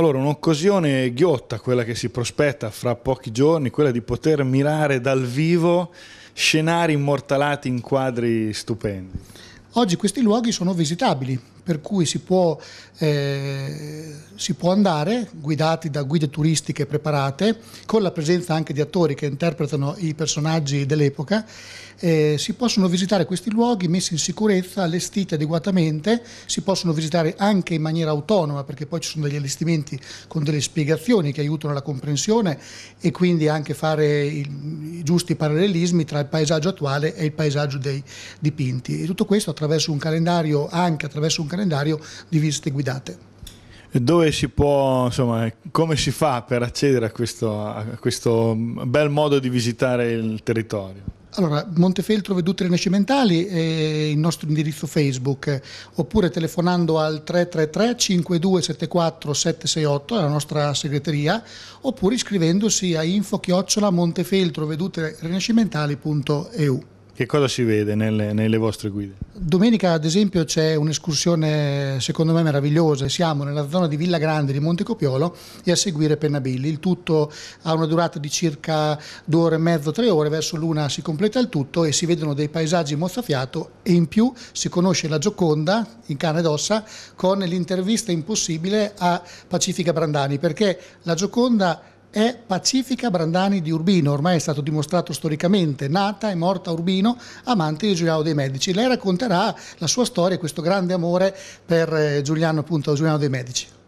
Allora, un'occasione ghiotta quella che si prospetta fra pochi giorni, quella di poter mirare dal vivo scenari immortalati in quadri stupendi. Oggi questi luoghi sono visitabili, per cui si può, eh, si può, andare guidati da guide turistiche preparate, con la presenza anche di attori che interpretano i personaggi dell'epoca, eh, si possono visitare questi luoghi messi in sicurezza, allestiti adeguatamente, si possono visitare anche in maniera autonoma perché poi ci sono degli allestimenti con delle spiegazioni che aiutano la comprensione e quindi anche fare i, i giusti parallelismi tra il paesaggio attuale e il paesaggio dei dipinti. E tutto questo attraverso un calendario, anche attraverso un calendario di visite guidate. Dove si può, insomma, come si fa per accedere a questo, a questo bel modo di visitare il territorio? Allora, Montefeltro Vedute Rinascimentali è il nostro indirizzo Facebook, oppure telefonando al 333 5274 768, è la nostra segreteria, oppure iscrivendosi a info chiocciola rinascimentalieu che cosa si vede nelle, nelle, vostre guide? Domenica ad esempio c'è un'escursione secondo me meravigliosa, siamo nella zona di Villa Grande di Montecopiolo e a seguire Pennabilli, il tutto ha una durata di circa due ore e mezzo, tre ore, verso l'una si completa il tutto e si vedono dei paesaggi mozzafiato e in più si conosce la Gioconda in carne ed ossa con l'intervista impossibile a Pacifica Brandani perché la Gioconda è Pacifica Brandani di Urbino, ormai è stato dimostrato storicamente, nata e morta a Urbino, amante di Giuliano dei Medici. Lei racconterà la sua storia, questo grande amore per eh, Giuliano, appunto, Giuliano dei Medici.